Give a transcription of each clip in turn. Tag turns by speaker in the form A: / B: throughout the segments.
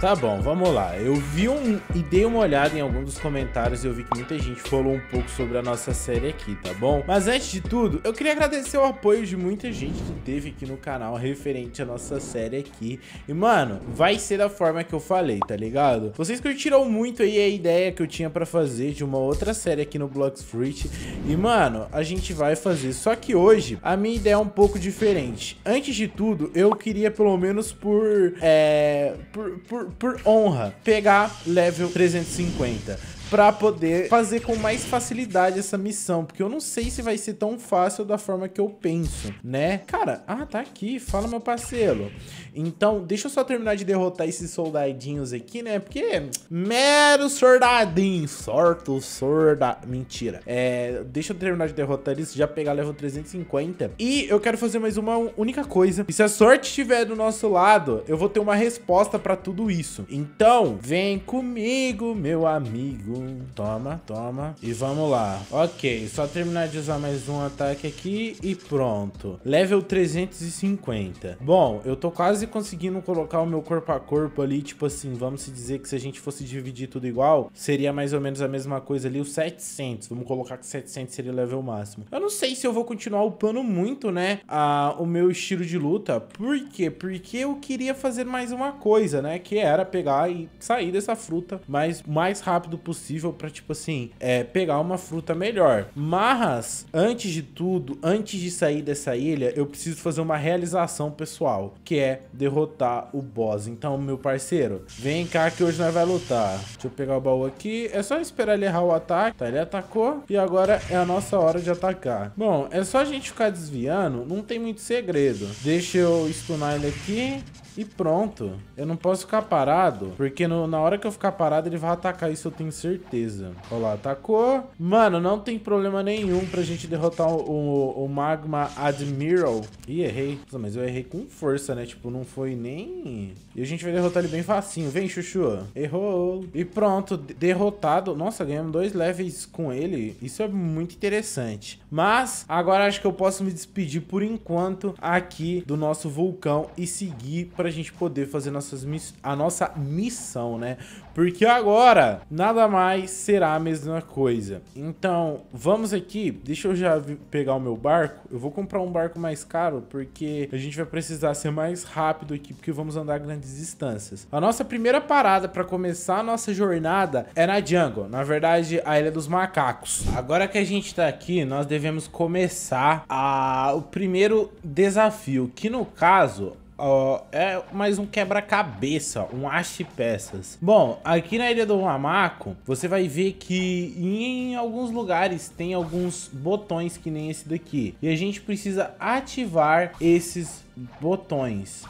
A: Tá bom, vamos lá. Eu vi um e dei uma olhada em alguns dos comentários e eu vi que muita gente falou um pouco sobre a nossa série aqui, tá bom? Mas antes de tudo, eu queria agradecer o apoio de muita gente que teve aqui no canal referente à nossa série aqui. E, mano, vai ser da forma que eu falei, tá ligado? Vocês curtiram muito aí a ideia que eu tinha pra fazer de uma outra série aqui no Blocks Fruit. E, mano, a gente vai fazer. Só que hoje, a minha ideia é um pouco diferente. Antes de tudo, eu queria pelo menos por... É... por, por por honra, pegar level 350 para poder fazer com mais facilidade essa missão, porque eu não sei se vai ser tão fácil da forma que eu penso, né? Cara, ah, tá aqui, fala meu parceiro. Então, deixa eu só terminar de derrotar esses soldadinhos aqui, né? Porque mero soldadinho, sorto, sorda... Mentira. É, deixa eu terminar de derrotar eles, já pegar level 350. E eu quero fazer mais uma única coisa. E se a sorte estiver do nosso lado, eu vou ter uma resposta para tudo isso. Então, vem comigo, meu amigo. Toma, toma. E vamos lá. Ok, só terminar de usar mais um ataque aqui e pronto. Level 350. Bom, eu tô quase conseguindo colocar o meu corpo a corpo ali, tipo assim, vamos se dizer que se a gente fosse dividir tudo igual, seria mais ou menos a mesma coisa ali, os 700. Vamos colocar que 700 seria o level máximo. Eu não sei se eu vou continuar upando muito, né, a, o meu estilo de luta. Por quê? Porque eu queria fazer mais uma coisa, né, que era pegar e sair dessa fruta mais, mais rápido possível possível para tipo assim, é, pegar uma fruta melhor. Mas, antes de tudo, antes de sair dessa ilha, eu preciso fazer uma realização pessoal, que é derrotar o boss. Então, meu parceiro, vem cá que hoje nós vai lutar. Deixa eu pegar o baú aqui. É só esperar ele errar o ataque. Tá, ele atacou. E agora é a nossa hora de atacar. Bom, é só a gente ficar desviando. Não tem muito segredo. Deixa eu stunar ele aqui. E pronto. Eu não posso ficar parado, porque no, na hora que eu ficar parado, ele vai atacar isso, eu tenho certeza. Olha lá, atacou. Mano, não tem problema nenhum pra gente derrotar o, o, o Magma Admiral. Ih, errei. Nossa, mas eu errei com força, né? Tipo, não foi nem... E a gente vai derrotar ele bem facinho. Vem, Chuchu. Errou. E pronto, derrotado. Nossa, ganhamos dois levels com ele. Isso é muito interessante. Mas agora acho que eu posso me despedir por enquanto aqui do nosso vulcão e seguir pra pra gente poder fazer nossas a nossa missão, né? Porque agora nada mais será a mesma coisa. Então, vamos aqui. Deixa eu já pegar o meu barco. Eu vou comprar um barco mais caro porque a gente vai precisar ser mais rápido aqui porque vamos andar grandes distâncias. A nossa primeira parada para começar a nossa jornada é na jungle. Na verdade, a Ilha dos Macacos. Agora que a gente tá aqui, nós devemos começar a... o primeiro desafio, que no caso Ó, é mais um quebra-cabeça, um haste-peças. Bom, aqui na Ilha do Mamaco, você vai ver que em alguns lugares tem alguns botões que nem esse daqui. E a gente precisa ativar esses botões.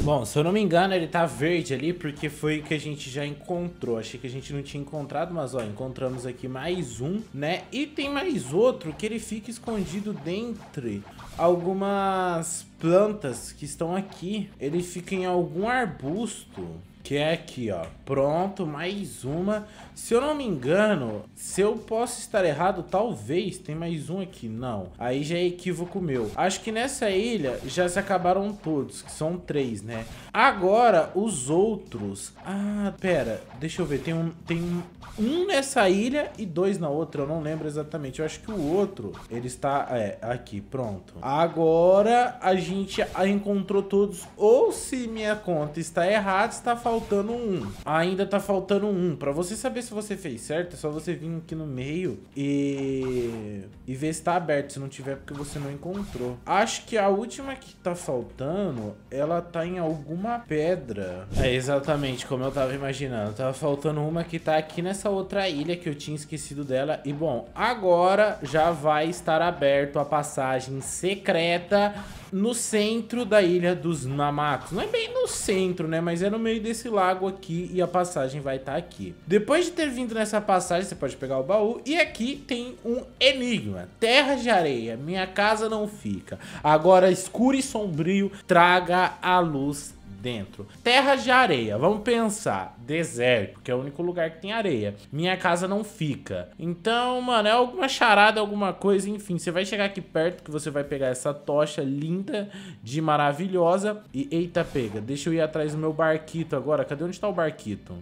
A: Bom, se eu não me engano, ele tá verde ali porque foi que a gente já encontrou. Achei que a gente não tinha encontrado, mas ó, encontramos aqui mais um, né? E tem mais outro que ele fica escondido dentro algumas plantas que estão aqui. Ele fica em algum arbusto. Que é aqui, ó. Pronto, mais uma. Se eu não me engano, se eu posso estar errado, talvez. Tem mais um aqui. Não. Aí já é equívoco meu. Acho que nessa ilha já se acabaram todos, que são três, né? Agora, os outros... Ah, pera. Deixa eu ver. Tem um... Tem um... Um nessa ilha e dois na outra, eu não lembro exatamente. Eu acho que o outro, ele está... É, aqui, pronto. Agora a gente encontrou todos. Ou se minha conta está errada, está faltando um. Ainda está faltando um. Para você saber se você fez certo, é só você vir aqui no meio e... E ver se está aberto. Se não tiver, é porque você não encontrou. Acho que a última que está faltando, ela está em alguma pedra. É exatamente como eu estava imaginando. Tava faltando uma que está aqui nessa essa outra ilha que eu tinha esquecido dela. E, bom, agora já vai estar aberto a passagem secreta no centro da ilha dos Namatos. Não é bem no centro, né? Mas é no meio desse lago aqui e a passagem vai estar tá aqui. Depois de ter vindo nessa passagem, você pode pegar o baú. E aqui tem um enigma. Terra de areia, minha casa não fica. Agora escuro e sombrio, traga a luz dentro. Terras de areia, vamos pensar. Deserto, que é o único lugar que tem areia. Minha casa não fica. Então, mano, é alguma charada, alguma coisa, enfim. Você vai chegar aqui perto que você vai pegar essa tocha linda de maravilhosa. E eita, pega. Deixa eu ir atrás do meu barquito agora. Cadê onde tá o barquito?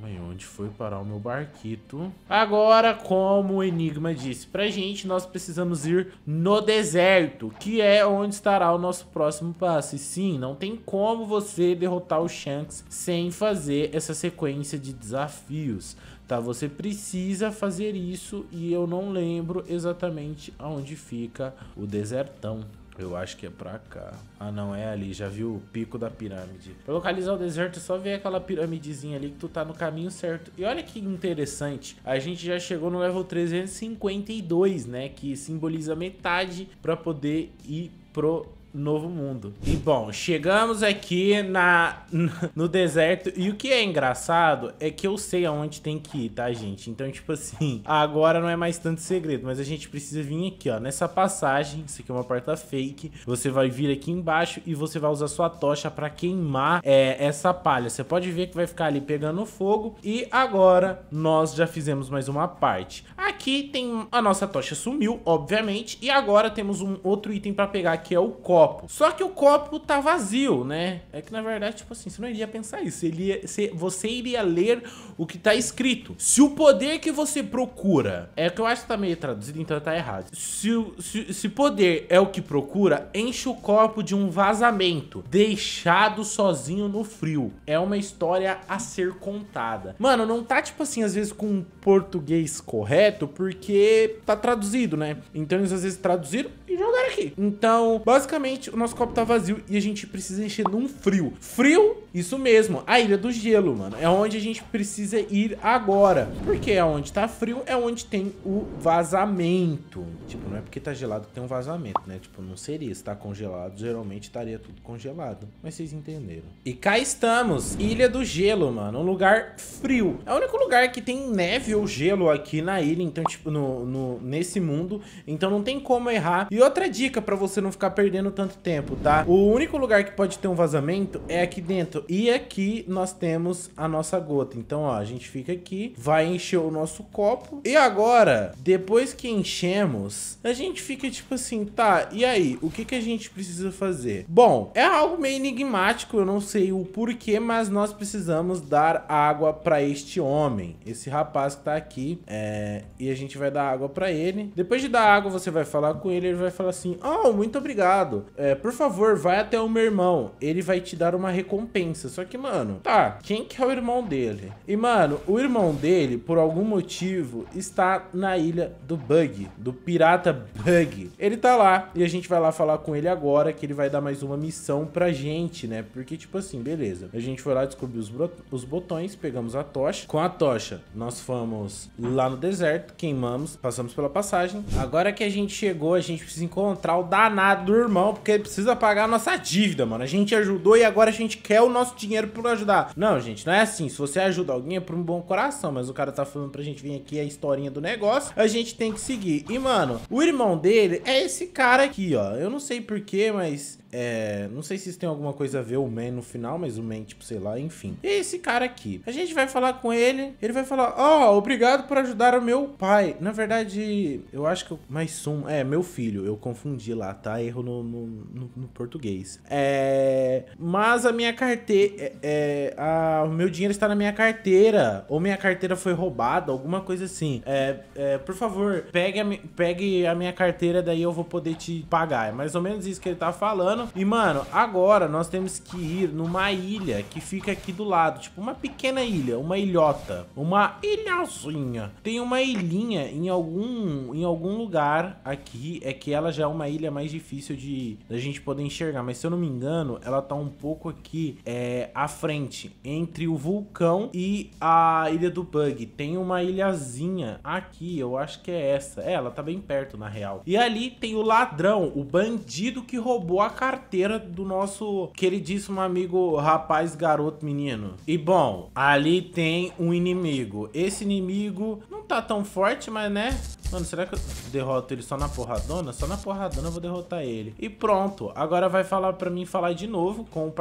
A: Calma aí, onde foi parar o meu barquito? Agora, como o Enigma disse pra gente, nós precisamos ir no deserto, que é onde estará o nosso próximo passo. E sim, não tem como você derrotar o Shanks sem fazer essa sequência de desafios tá? Você precisa fazer isso e eu não lembro exatamente aonde fica o desertão. Eu acho que é pra cá. Ah, não, é ali. Já viu o pico da pirâmide. Pra localizar o deserto, é só ver aquela pirâmidezinha ali que tu tá no caminho certo. E olha que interessante. A gente já chegou no level 352, né? Que simboliza metade pra poder ir pro Novo Mundo. E bom, chegamos aqui na, no deserto. E o que é engraçado é que eu sei aonde tem que ir, tá, gente? Então, tipo assim, agora não é mais tanto segredo, mas a gente precisa vir aqui, ó, nessa passagem. Isso aqui é uma porta fake. Você vai vir aqui embaixo e você vai usar sua tocha pra queimar é, essa palha. Você pode ver que vai ficar ali pegando fogo. E agora nós já fizemos mais uma parte. Aqui tem... A nossa tocha sumiu, obviamente. E agora temos um outro item pra pegar, que é o copo copo. Só que o copo tá vazio, né? É que na verdade, tipo assim, você não iria pensar isso. você, você iria ler o que tá escrito. Se o poder que você procura é que eu acho que tá meio traduzido, então tá errado. Se, se, se poder é o que procura, enche o copo de um vazamento, deixado sozinho no frio. É uma história a ser contada. Mano, não tá tipo assim, às vezes com português correto, porque tá traduzido, né? Então eles às vezes traduziram e jogaram aqui. Então, basicamente Realmente, o nosso copo tá vazio e a gente precisa encher num frio. Frio? Isso mesmo, a Ilha do Gelo, mano. É onde a gente precisa ir agora. Porque é onde tá frio, é onde tem o vazamento. Tipo, não é porque tá gelado que tem um vazamento, né? Tipo, não seria. Se tá congelado, geralmente estaria tudo congelado. Mas vocês entenderam. E cá estamos, Ilha do Gelo, mano. Um lugar frio. É o único lugar que tem neve ou gelo aqui na ilha, então, tipo, no, no nesse mundo. Então não tem como errar. E outra dica pra você não ficar perdendo tanto tempo, tá? O único lugar que pode ter um vazamento é aqui dentro. E aqui nós temos a nossa gota. Então, ó, a gente fica aqui, vai encher o nosso copo. E agora, depois que enchemos, a gente fica tipo assim, tá, e aí? O que, que a gente precisa fazer? Bom, é algo meio enigmático, eu não sei o porquê, mas nós precisamos dar água para este homem, esse rapaz que tá aqui. É... E a gente vai dar água para ele. Depois de dar água, você vai falar com ele, ele vai falar assim, oh, muito obrigado é, por favor, vai até o meu irmão. Ele vai te dar uma recompensa. Só que, mano, tá. Quem que é o irmão dele? E, mano, o irmão dele, por algum motivo, está na ilha do Bug. Do pirata Bug. Ele tá lá. E a gente vai lá falar com ele agora, que ele vai dar mais uma missão pra gente, né? Porque, tipo assim, beleza. A gente foi lá, descobriu os, os botões, pegamos a tocha. Com a tocha, nós fomos lá no deserto, queimamos, passamos pela passagem. Agora que a gente chegou, a gente precisa encontrar o danado do irmão porque precisa pagar a nossa dívida, mano. A gente ajudou e agora a gente quer o nosso dinheiro pra ajudar. Não, gente, não é assim. Se você ajuda alguém é por um bom coração, mas o cara tá falando pra gente vir aqui a historinha do negócio, a gente tem que seguir. E, mano, o irmão dele é esse cara aqui, ó. Eu não sei porquê, mas é, não sei se isso tem alguma coisa a ver o Man no final, mas o Man, tipo, sei lá, enfim. E esse cara aqui, a gente vai falar com ele, ele vai falar, ó, oh, obrigado por ajudar o meu pai. Na verdade, eu acho que eu, mais um, é, meu filho, eu confundi lá, tá? Erro no, no, no, no português. É, mas a minha carteira, é, é, a, o meu dinheiro está na minha carteira, ou minha carteira foi roubada, alguma coisa assim. É, é por favor, pegue a, pegue a minha carteira, daí eu vou poder te pagar. É mais ou menos isso que ele tá falando. E, mano, agora nós temos que ir numa ilha que fica aqui do lado. Tipo, uma pequena ilha, uma ilhota, uma ilhazinha. Tem uma ilhinha em algum, em algum lugar aqui. É que ela já é uma ilha mais difícil de da gente poder enxergar. Mas se eu não me engano, ela tá um pouco aqui é, à frente, entre o vulcão e a ilha do Bug. Tem uma ilhazinha aqui, eu acho que é essa. É, ela tá bem perto, na real. E ali tem o ladrão, o bandido que roubou a caixa carteira do nosso queridíssimo amigo rapaz, garoto, menino. E bom, ali tem um inimigo. Esse inimigo tá tão forte, mas né... Mano, será que eu derroto ele só na porradona? Só na porradona eu vou derrotar ele. E pronto. Agora vai falar pra mim falar de novo com o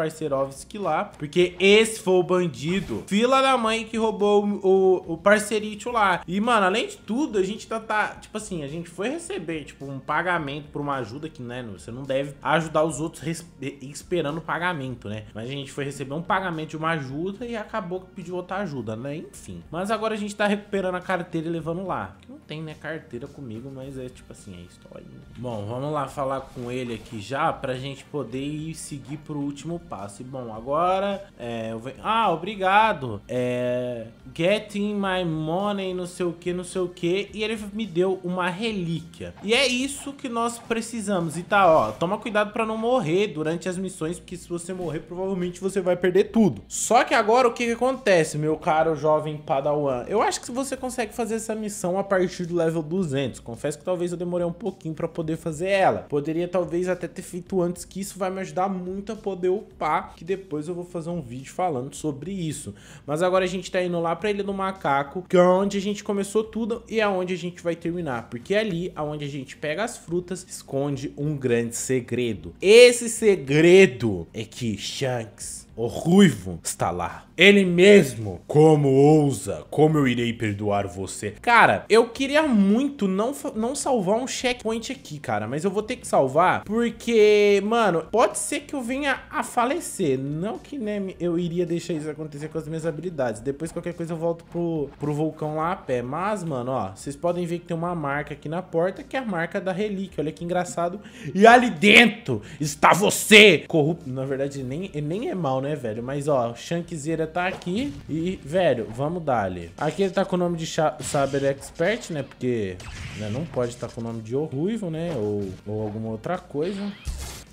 A: que lá. Porque esse foi o bandido. Fila da mãe que roubou o, o, parceirito lá. E, mano, além de tudo, a gente tá, tá... Tipo assim, a gente foi receber, tipo, um pagamento por uma ajuda que, né? Você não deve ajudar os outros esperando o pagamento, né? Mas a gente foi receber um pagamento de uma ajuda e acabou que pediu outra ajuda, né? Enfim. Mas agora a gente tá recuperando a carteira carteira e levando lá. Que não tem, né, carteira comigo, mas é tipo assim, é história. Né? Bom, vamos lá falar com ele aqui já pra gente poder ir seguir pro último passo. E bom, agora é, eu venho... Ah, obrigado! É... Getting my money, não sei o que, não sei o que. E ele me deu uma relíquia. E é isso que nós precisamos. E tá, ó, toma cuidado pra não morrer durante as missões, porque se você morrer, provavelmente você vai perder tudo. Só que agora o que, que acontece, meu caro jovem Padawan? Eu acho que você consegue fazer fazer essa missão a partir do level 200. Confesso que talvez eu demorei um pouquinho para poder fazer ela. Poderia talvez até ter feito antes, que isso vai me ajudar muito a poder upar, que depois eu vou fazer um vídeo falando sobre isso. Mas agora a gente tá indo lá para Ilha do Macaco, que é onde a gente começou tudo e é onde a gente vai terminar, porque é ali aonde é a gente pega as frutas, esconde um grande segredo. Esse segredo é que Shanks o ruivo, está lá. Ele mesmo, como ousa, como eu irei perdoar você. Cara, eu queria muito não, não salvar um checkpoint aqui, cara, mas eu vou ter que salvar porque, mano, pode ser que eu venha a falecer. Não que nem né, eu iria deixar isso acontecer com as minhas habilidades. Depois, qualquer coisa, eu volto pro, pro vulcão lá a pé. Mas, mano, ó, vocês podem ver que tem uma marca aqui na porta, que é a marca da relíquia. Olha que engraçado. E ali dentro está você, corrupto. Na verdade, nem, nem é mal, né? né, velho? Mas, ó, Shankzera tá aqui e, velho, vamos dali. Aqui ele tá com o nome de Saber Expert, né? Porque né, não pode estar tá com o nome de O Ruivo, né? Ou, ou alguma outra coisa.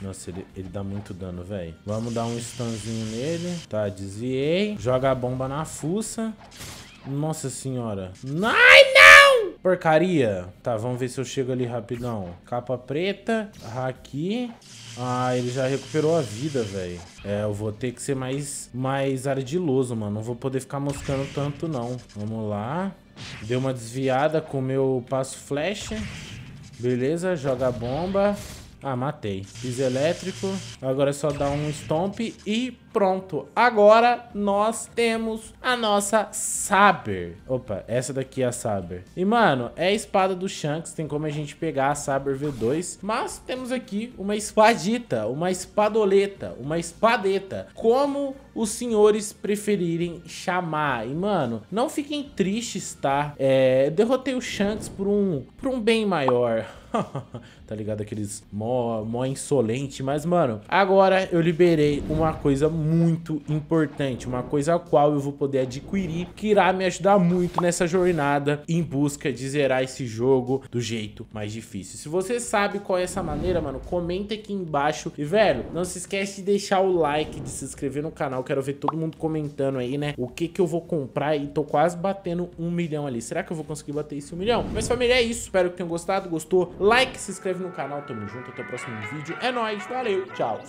A: Nossa, ele, ele dá muito dano, velho. Vamos dar um stunzinho nele. Tá, desviei. Joga a bomba na fuça. Nossa senhora. Ai, não! Porcaria. Tá, vamos ver se eu chego ali rapidão. Capa preta, haki. Ah, ele já recuperou a vida, velho. É, eu vou ter que ser mais, mais ardiloso, mano. Não vou poder ficar moscando tanto, não. Vamos lá. Deu uma desviada com o meu passo flecha. Beleza, joga a bomba. Ah, matei. fiz elétrico. Agora é só dar um stomp e pronto. Agora nós temos a nossa Saber. Opa, essa daqui é a Saber. E, mano, é a espada do Shanks. Tem como a gente pegar a Saber V2. Mas temos aqui uma espadita, uma espadoleta, uma espadeta. Como os senhores preferirem chamar. E, mano, não fiquem tristes, tá? É, derrotei o Shanks por um, por um bem maior. tá ligado? Aqueles mó, mó insolente. Mas, mano, agora eu liberei uma coisa muito importante. Uma coisa a qual eu vou poder adquirir, que irá me ajudar muito nessa jornada em busca de zerar esse jogo do jeito mais difícil. Se você sabe qual é essa maneira, mano, comenta aqui embaixo. E, velho, não se esquece de deixar o like, de se inscrever no canal. Quero ver todo mundo comentando aí, né? O que que eu vou comprar e tô quase batendo um milhão ali. Será que eu vou conseguir bater esse um milhão? Mas, família, é isso. Espero que tenham gostado. Gostou? like, se inscreve no canal, tamo junto, até o próximo vídeo. É nóis, valeu, tchau.